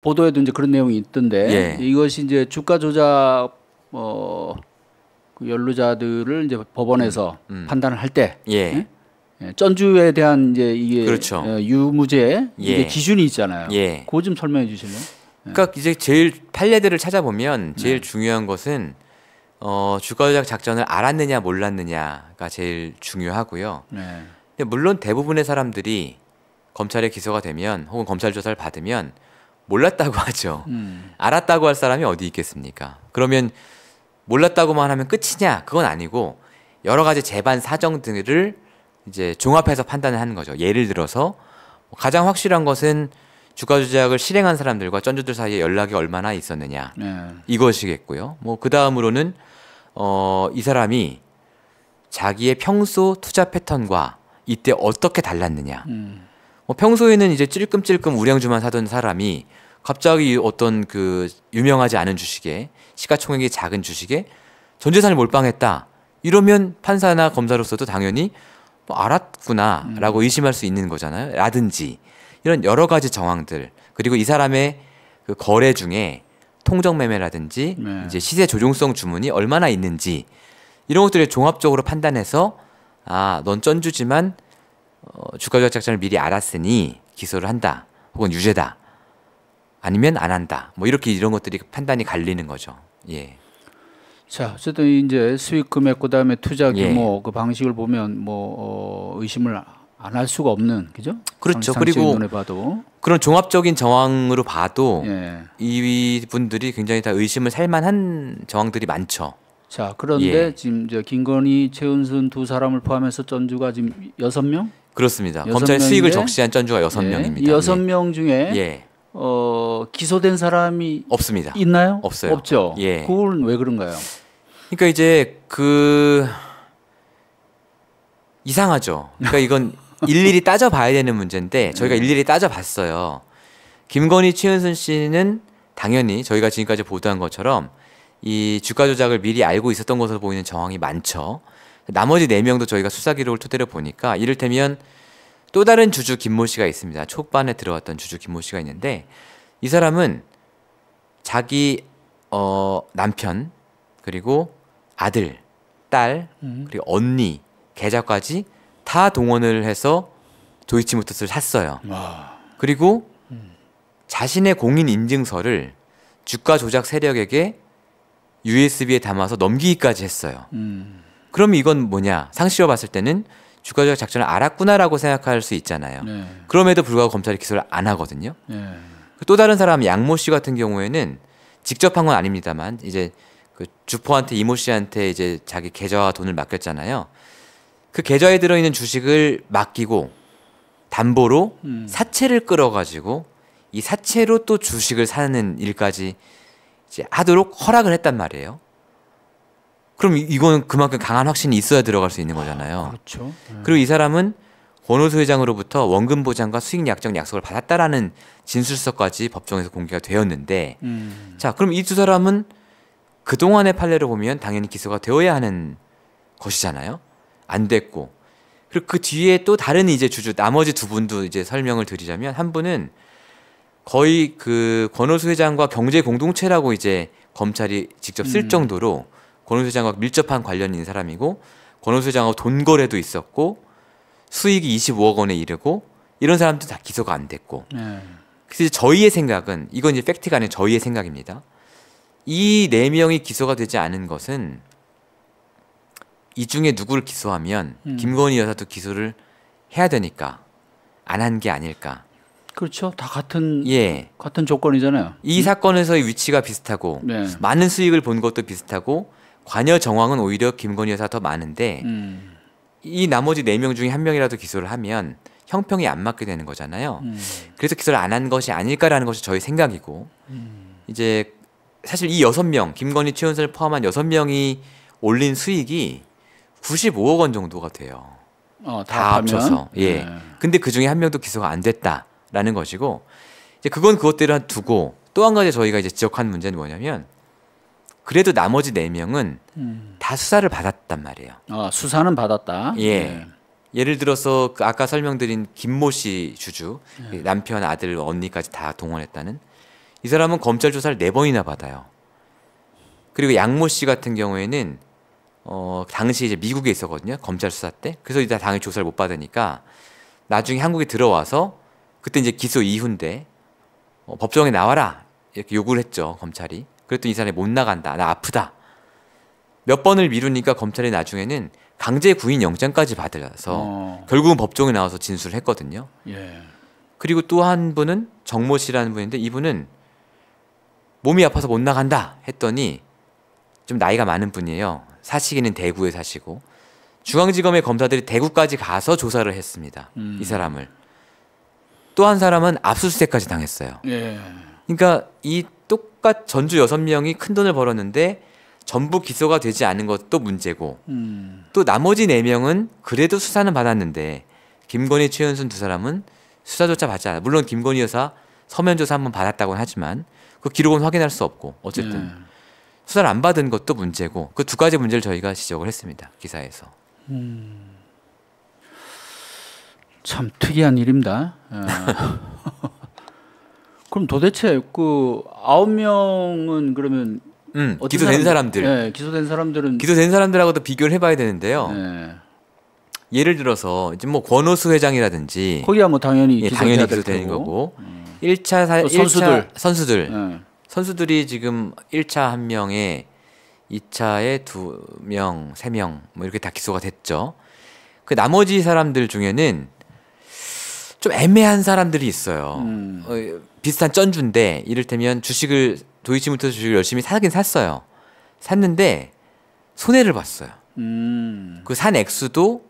보도에도 이제 그런 내용이 있던데 예. 이것이 이제 주가 조작 어, 그 연루자들을 이제 법원에서 음, 음. 판단을 할때 예. 예? 전주에 예, 대한 이제 이게 그렇죠. 어, 유무죄 이게 예. 기준이 있잖아요. 예. 그거 좀 설명해 주실래요? 예. 그러니까 이제 제일 판례들을 찾아보면 네. 제일 네. 중요한 것은 어, 주가 조작 작전을 알았느냐 몰랐느냐가 제일 중요하고요. 네. 근데 물론 대부분의 사람들이 검찰에 기소가 되면 혹은 검찰 조사를 받으면 몰랐다고 하죠. 음. 알았다고 할 사람이 어디 있겠습니까? 그러면 몰랐다고만 하면 끝이냐? 그건 아니고 여러 가지 재반 사정 등을 이제 종합해서 판단을 하는 거죠. 예를 들어서 뭐 가장 확실한 것은 주가 조작을 실행한 사람들과 전주들 사이에 연락이 얼마나 있었느냐 네. 이것이겠고요. 뭐그 다음으로는 어, 이 사람이 자기의 평소 투자 패턴과 이때 어떻게 달랐느냐. 음. 뭐 평소에는 이제 찔끔찔끔 우량주만 사던 사람이 갑자기 어떤 그 유명하지 않은 주식에 시가총액이 작은 주식에 전 재산을 몰빵했다 이러면 판사나 검사로서도 당연히 뭐 알았구나라고 음. 의심할 수 있는 거잖아요. 라든지 이런 여러 가지 정황들 그리고 이 사람의 그 거래 중에 통정 매매라든지 네. 이제 시세 조종성 주문이 얼마나 있는지 이런 것들을 종합적으로 판단해서 아넌 쩐주지만 어, 주가 조작 작전을 미리 알았으니 기소를 한다. 혹은 유죄다. 아니면 안 한다. 뭐 이렇게 이런 것들이 판단이 갈리는 거죠. 예. 자, 어쨌든 이제 수익 금액 그다음에 투자 예. 규모 예. 그 방식을 보면 뭐 어, 의심을 안 할 수가 없는 그죠? 그렇죠. 그리고 그런 종합적인 정황으로 봐도 예. 이분들이 굉장히 다 의심을 살만한 정황들이 많죠. 자, 그런데 예. 지금 이제 김건희, 최은순 두 사람을 포함해서 전주가 지금 여섯 명 그렇습니다. 검찰 수익을 적시한 전주가 여섯 예, 명입니다. 여섯 예. 명 중에 예. 어, 기소된 사람이 없습니다. 있나요? 없어요. 없죠. 예. 그걸 왜 그런가요? 그러니까 이제 그 이상하죠. 그러니까 이건 일일이 따져봐야 되는 문제인데 저희가 네. 일일이 따져봤어요. 김건희 최은순 씨는 당연히 저희가 지금까지 보도한 것처럼 이 주가 조작을 미리 알고 있었던 것으로 보이는 정황이 많죠. 나머지 4명도 저희가 수사 기록을 토대로 보니까 이를테면 또 다른 주주 김모 씨가 있습니다. 초반에 들어왔던 주주 김모 씨가 있는데 이 사람은 자기 어, 남편 그리고 아들, 딸 음. 그리고 언니 계좌까지 다 동원을 해서 도이치모터스를 샀어요. 와. 그리고 음. 자신의 공인 인증서를 주가 조작 세력에게 USB에 담아서 넘기기까지 했어요. 음. 그럼 이건 뭐냐? 상시로 봤을 때는 주가 조작 작전을 알았구나라고 생각할 수 있잖아요. 네. 그럼에도 불구하고 검찰이 기소를 안 하거든요. 네. 또 다른 사람 양모 씨 같은 경우에는 직접 한 건 아닙니다만 이제 그 주포한테 이모 씨한테 이제 자기 계좌와 돈을 맡겼잖아요. 그 계좌에 들어있는 주식을 맡기고 담보로 음. 사채를 끌어가지고 이 사채로 또 주식을 사는 일까지 이제 하도록 허락을 했단 말이에요. 그럼 이건 그만큼 강한 확신이 있어야 들어갈 수 있는 거잖아요. 그렇죠. 음. 그리고 이 사람은 권호수 회장으로부터 원금 보장과 수익 약정 약속을 받았다라는 진술서까지 법정에서 공개가 되었는데 음. 자 그럼 이 두 사람은 그동안의 판례를 보면 당연히 기소가 되어야 하는 것이잖아요. 안 됐고 그리고 그 뒤에 또 다른 이제 주주 나머지 두 분도 이제 설명을 드리자면 한 분은 거의 그 권호수 회장과 경제 공동체라고 이제 검찰이 직접 쓸 음. 정도로 권오수 장과 밀접한 관련인 사람이고 권오수 장하고 돈 거래도 있었고 수익이 25억 원에 이르고 이런 사람도 다 기소가 안 됐고 네. 그래서 저희의 생각은 이건 이제 팩트가 아닌 저희의 생각입니다. 이 네 명이 기소가 되지 않은 것은 이 중에 누구를 기소하면 음. 김건희 여사도 기소를 해야 되니까 안 한 게 아닐까. 그렇죠. 다 같은 예 같은 조건이잖아요. 이 음? 사건에서의 위치가 비슷하고 네. 많은 수익을 본 것도 비슷하고 관여 정황은 오히려 김건희 여사 더 많은데 음. 이 나머지 네 명 중에 한 명이라도 기소를 하면 형평이 안 맞게 되는 거잖아요. 음. 그래서 기소를 안 한 것이 아닐까라는 것이 저희 생각이고 음. 이제 사실 이 여섯 명 김건희 최은선을 포함한 여섯 명이 올린 수익이 95억 원 정도가 돼요. 어, 다, 다 합쳐서 예. 네. 근데 그 중에 한 명도 기소가 안 됐다라는 것이고 이제 그건 그것대로 두고 또 한 가지 저희가 이제 지적한 문제는 뭐냐면 그래도 나머지 네 명은 음. 다 수사를 받았단 말이에요. 아, 수사는 받았다. 예. 네. 예를 들어서 그 아까 설명드린 김모 씨 주주 네. 남편 아들 언니까지 다 동원했다는 이 사람은 검찰 조사를 네 번이나 받아요. 그리고 양모 씨 같은 경우에는 어 당시 이제 미국에 있었거든요 검찰 수사 때 그래서 이제 당일 조사를 못 받으니까 나중에 한국에 들어와서 그때 이제 기소 이후인데 어, 법정에 나와라 이렇게 요구를 했죠 검찰이 그랬더니 이 사람이 못 나간다. 나 아프다. 몇 번을 미루니까 검찰이 나중에는 강제 구인 영장까지 받으려서 어. 결국은 법정에 나와서 진술을 했거든요. 예. 그리고 또 한 분은 정모 씨라는 분인데 이분은 몸이 아파서 못 나간다 했더니 좀 나이가 많은 분이에요. 사시기는 대구에 사시고 중앙지검의 검사들이 대구까지 가서 조사를 했습니다. 음. 이 사람을 또 한 사람은 압수수색까지 당했어요. 예. 그러니까 이 똑같 그러니까 전주 여섯 명이 큰 돈을 벌었는데 전부 기소가 되지 않은 것도 문제고 음. 또 나머지 네 명은 그래도 수사는 받았는데 김건희 최은순 두 사람은 수사조차 받지 않아. 물론 김건희 여사 서면 조사 한번 받았다고는 하지만 그 기록은 확인할 수 없고 어쨌든 네. 수사를 안 받은 것도 문제고 그 두 가지 문제를 저희가 지적을 했습니다 기사에서. 음. 참 특이한 일입니다. 어. 그럼 도대체 그 아홉 명은 그러면 음, 기소된 사람, 들 네, 예, 기소된 사람들은 기소된 사람들하고도 비교를 해봐야 되는데요. 네. 예를 들어서 이제 뭐 권오수 회장이라든지 거기야 뭐 당연히 예, 당연히 기소되는 거고, 거고. 음. 1차 사, 선수들 1차 선수들 네. 선수들이 지금 1차 한 명에 2차에 2 명, 3명뭐 이렇게 다 기소가 됐죠. 그 나머지 사람들 중에는 좀 애매한 사람들이 있어요. 음. 어, 비슷한 쩐주인데 이를테면 주식을 도이치모터 주식을 열심히 사긴 샀어요. 샀는데 손해를 봤어요. 음. 그산 액수도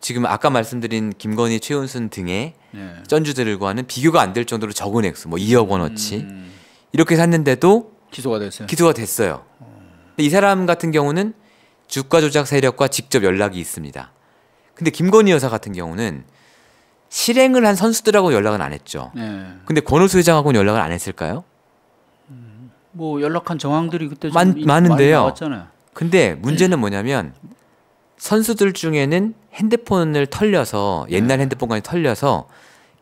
지금 아까 말씀드린 김건희, 최은순 등의 예. 네. 전주들과는 비교가 안 될 정도로 적은 액수, 뭐 2억 원어치 음. 이렇게 샀는데도 기소가 됐어요. 기소가 됐어요. 이 사람 같은 경우는 주가 조작 세력과 직접 연락이 있습니다. 근데 김건희 여사 같은 경우는 실행을 한 선수들하고 연락은 안 했죠. 네. 근데 권호수 회장하고는 연락을 안 했을까요? 음, 뭐 연락한 정황들이 그때 좀 많, 많은데요. 근데 문제는 네. 뭐냐면 선수들 중에는 핸드폰을 털려서 네. 옛날 네. 핸드폰까지 털려서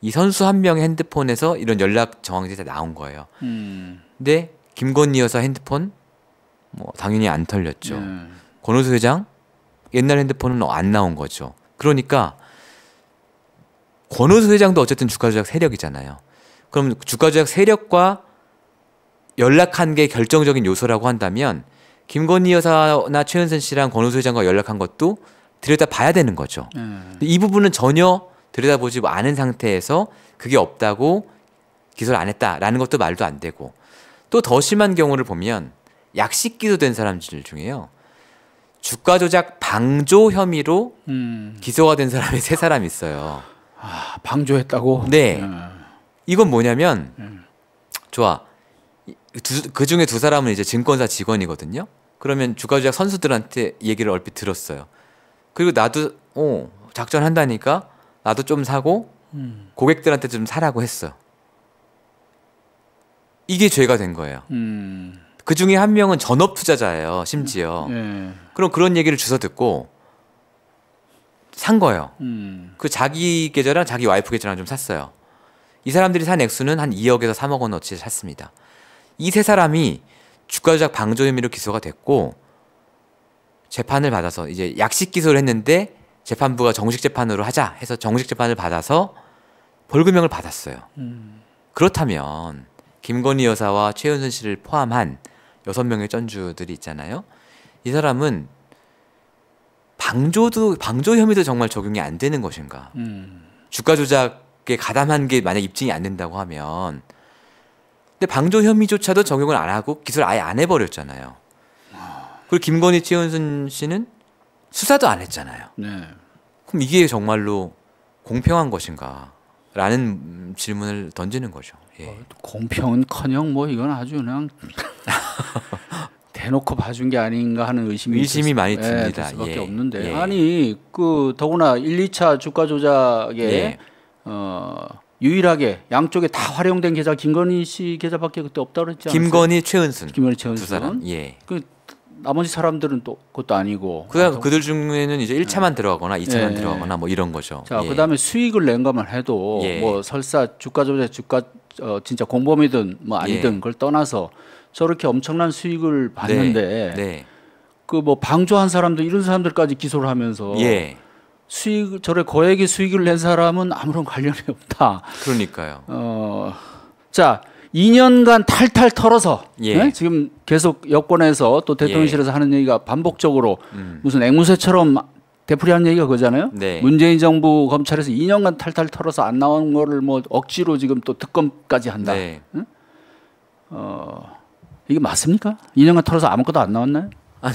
이 선수 한 명의 핸드폰에서 이런 연락 정황들이 다 나온 거예요. 음. 근데 김건희 여사 핸드폰 뭐 당연히 안 털렸죠. 네. 권호수 회장 옛날 핸드폰은 안 나온 거죠. 그러니까 권오수 회장도 어쨌든 주가 조작 세력이잖아요. 그럼 주가 조작 세력과 연락한 게 결정적인 요소라고 한다면 김건희 여사나 최은선 씨랑 권오수 회장과 연락한 것도 들여다 봐야 되는 거죠. 음. 이 부분은 전혀 들여다보지 않은 상태에서 그게 없다고 기소를 안 했다라는 것도 말도 안 되고 또 더 심한 경우를 보면 약식기도 된 사람들 중에요. 주가 조작 방조 혐의로 음. 기소가 된 사람이 세 사람 있어요. 아, 방조했다고? 네. 예. 이건 뭐냐면 예. 좋아. 두, 그 중에 두 사람은 이제 증권사 직원이거든요. 그러면 주가 조작 선수들한테 얘기를 얼핏 들었어요. 그리고 나도 어, 작전 한다니까 나도 좀 사고 음. 고객들한테 좀 사라고 했어. 이게 죄가 된 거예요. 음. 그 중에 한 명은 전업 투자자예요, 심지어. 음. 그럼 그런 얘기를 주워 듣고 산 거예요. 음. 그 자기 계좌랑 자기 와이프 계좌랑 좀 샀어요. 이 사람들이 산 액수는 한 2억에서 3억 원어치 샀습니다. 이 세 사람이 주가 조작 방조 혐의로 기소가 됐고 재판을 받아서 이제 약식 기소를 했는데 재판부가 정식 재판으로 하자 해서 정식 재판을 받아서 벌금형을 받았어요. 음. 그렇다면 김건희 여사와 최은순 씨를 포함한 여섯 명의 전주들이 있잖아요. 이 사람은 방조도 방조 혐의도 정말 적용이 안 되는 것인가? 음. 주가 조작에 가담한 게 만약 입증이 안 된다고 하면 근데 방조 혐의조차도 적용을 안 하고 기소를 아예 안 해버렸잖아요. 그리고 김건희 최은순 씨는 수사도 안 했잖아요. 네. 그럼 이게 정말로 공평한 것인가? 라는 질문을 던지는 거죠. 예. 어, 공평은커녕 뭐 이건 아주 그냥 대놓고 봐준 게 아닌가 하는 의심이 의심이 많이 예, 듭니다. 예, 밖에 예. 없는데 예. 아니 그 더구나 1, 2차 주가 조작에 예. 어, 유일하게 양쪽에 다 활용된 계좌 김건희 씨 계좌밖에 그때 없다 그랬지 않습니까? 김건희 최은순 김건희 최은순 두 사람 예. 그 나머지 사람들은 또 그것도 아니고 그 아, 그들 중에는 이제 1차만 들어가거나 2차만 들어가거나 뭐 이런 거죠. 자 예. 그다음에 수익을 낸 것만 해도 뭐 설사 주가 조작 주가 어, 진짜 공범이든 뭐 아니든 그걸 떠나서 저렇게 엄청난 수익을 받는데 네. 네. 그뭐 방조한 사람들 이런 사람들까지 기소를 하면서 예. 수익 저래 거액의 수익을 낸 사람은 아무런 관련이 없다. 그러니까요. 어, 자 2년간 탈탈 털어서 예. 네? 지금 계속 여권에서 또 대통령실에서 예. 하는 얘기가 반복적으로 음. 무슨 앵무새처럼 되풀이하는 얘기가 그거잖아요. 네. 문재인 정부 검찰에서 2년간 탈탈 털어서 안 나온 거를 뭐 억지로 지금 또 특검까지 한다. 네. 응? 어. 이게 맞습니까? 인형간 털어서 아무것도 안 나왔나요? 아니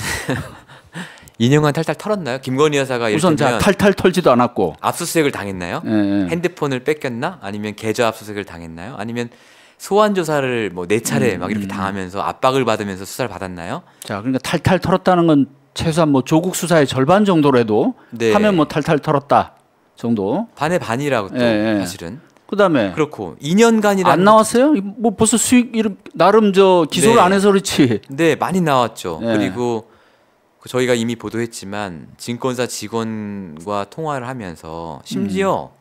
인형간 탈탈 털었나요? 김건희 여사가 우선 자 탈탈 털지도 않았고 압수수색을 당했나요? 예, 예. 핸드폰을 뺏겼나? 아니면 계좌 압수수색을 당했나요? 아니면 소환 조사를 뭐 네 차례 음, 막 이렇게 음. 당하면서 압박을 받으면서 수사를 받았나요? 자 그러니까 탈탈 털었다는 건 최소한 뭐 조국 수사의 절반 정도라도 네. 하면 뭐 탈탈 털었다 정도 반의 반이라고 또 예, 예. 사실은 그다음에 그렇고 2년간이라안 나왔어요? 뭐 벌써 수익 이름 나름 저 기소를 네. 안 해서 그렇지. 네 많이 나왔죠. 네. 그리고 그 저희가 이미 보도했지만 증권사 직원과 통화를 하면서 심지어 음.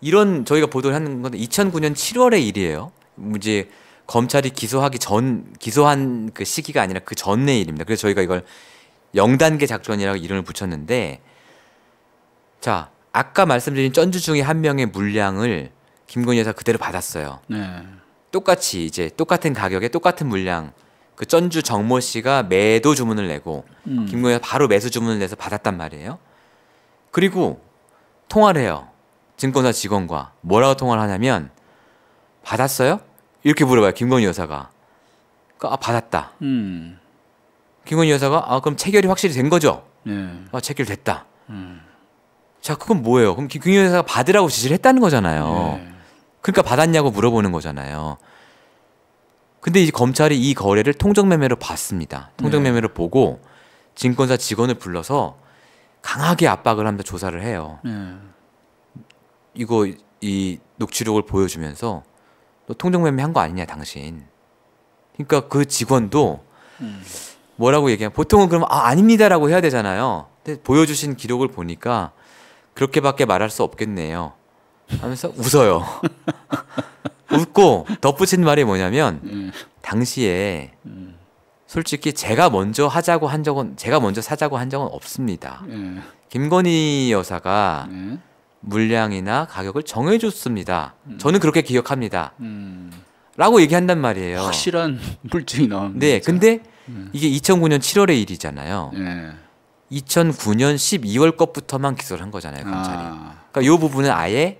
이런 저희가 보도를 하는 건 2009년 7월의 일이에요. 이제 검찰이 기소하기 전 기소한 그 시기가 아니라 그 전의 일입니다. 그래서 저희가 이걸 0단계 작전이라고 이름을 붙였는데 자 아까 말씀드린 전주 중에 한 명의 물량을 김건희 여사 그대로 받았어요. 네. 똑같이 이제 똑같은 가격에 똑같은 물량 그 전주 정모 씨가 매도 주문을 내고 음. 김건희 여사 바로 매수 주문을 내서 받았단 말이에요. 그리고 통화를 해요. 증권사 직원과 뭐라고 통화를 하냐면 받았어요? 이렇게 물어봐요. 김건희 여사가. 그, 아 받았다. 음. 김건희 여사가 아 그럼 체결이 확실히 된 거죠? 네. 아 체결됐다. 음. 자, 그건 뭐예요? 그럼 김경희 회사가 받으라고 지시를 했다는 거잖아요. 네. 그러니까 받았냐고 물어보는 거잖아요. 근데 이제 검찰이 이 거래를 통정매매로 봤습니다. 통정매매로 네. 보고 증권사 직원을 불러서 강하게 압박을 하면서 조사를 해요. 네. 이거 이 녹취록을 보여주면서 너 통정매매 한 거 아니냐 당신. 그러니까 그 직원도 음. 뭐라고 얘기하면 보통은 그러면 아 아닙니다라고 해야 되잖아요. 근데 보여주신 기록을 보니까 그렇게밖에 말할 수 없겠네요. 하면서 웃어요. 웃고 덧붙인 말이 뭐냐면 예. 당시에 예. 솔직히 제가 먼저 하자고 한 적은 제가 먼저 사자고 한 적은 없습니다. 예. 김건희 여사가 물량이나 가격을 정해줬습니다. 음. 저는 그렇게 기억합니다. 음. 라고 얘기한단 말이에요. 확실한 물증이 나옵니다. 네, 근데 음. 이게 2009년 7월의 일이잖아요. 2009년 12월 것부터만 기소를 한 거잖아요 검찰이. 아. 그러니까 이 부분은 아예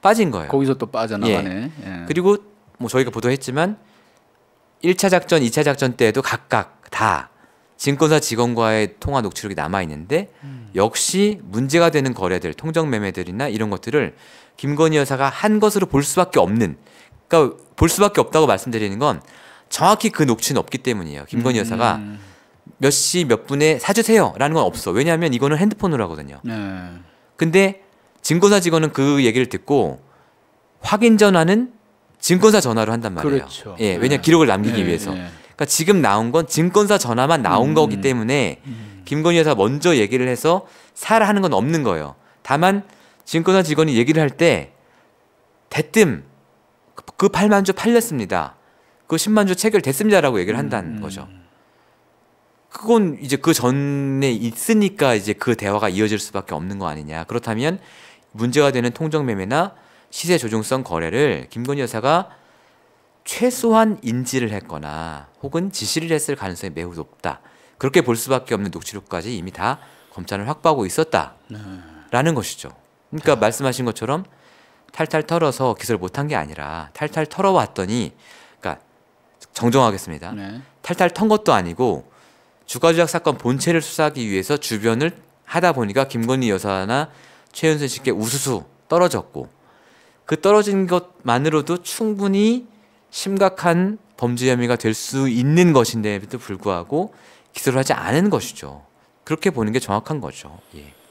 빠진 거예요. 거기서 또 빠져나가네. 예. 예. 그리고 뭐 저희가 보도했지만 1차 작전, 2차 작전 때에도 각각 다 증권사 직원과의 통화 녹취록이 남아 있는데 음. 역시 문제가 되는 거래들, 통정 매매들이나 이런 것들을 김건희 여사가 한 것으로 볼 수밖에 없는 그러니까 볼 수밖에 없다고 말씀드리는 건 정확히 그 녹취는 없기 때문이에요. 김건희 음. 여사가 몇시몇 분에 사주세요라는 건 없어. 왜냐하면 이거는 핸드폰으로 하거든요. 네. 근데 증권사 직원은 그 얘기를 듣고 확인 전화는 증권사 전화로 한단 말이에요. 그렇죠. 예, 네. 왜냐 하 네. 기록을 남기기 네. 위해서. 네. 그러니까 지금 나온 건 증권사 전화만 나온 음. 거기 때문에 음. 김건희 여사 먼저 얘기를 해서 사라 하는 건 없는 거예요. 다만 증권사 직원이 얘기를 할 때 대뜸 그 8만 주 팔렸습니다. 그 10만 주 체결됐습니다라고 얘기를 한다는 음. 음. 거죠. 그건 이제 그 전에 있으니까 이제 그 대화가 이어질 수밖에 없는 거 아니냐. 그렇다면 문제가 되는 통정매매나 시세 조정성 거래를 김건희 여사가 최소한 인지를 했거나 혹은 지시를 했을 가능성이 매우 높다. 그렇게 볼 수밖에 없는 녹취록까지 이미 다검찰을 확보하고 있었다라는 것이죠. 그러니까 네. 말씀하신 것처럼 탈탈 털어서 기소를 못한 게 아니라 탈탈 털어왔더니, 그러니까 정정하겠습니다. 네. 탈탈 턴 것도 아니고 주가조작 사건 본체를 수사하기 위해서 주변을 하다 보니까 김건희 여사나 최윤선 씨께 우수수 떨어졌고 그 떨어진 것만으로도 충분히 심각한 범죄 혐의가 될 수 있는 것인데도 불구하고 기소를 하지 않은 것이죠. 그렇게 보는 게 정확한 거죠. 예.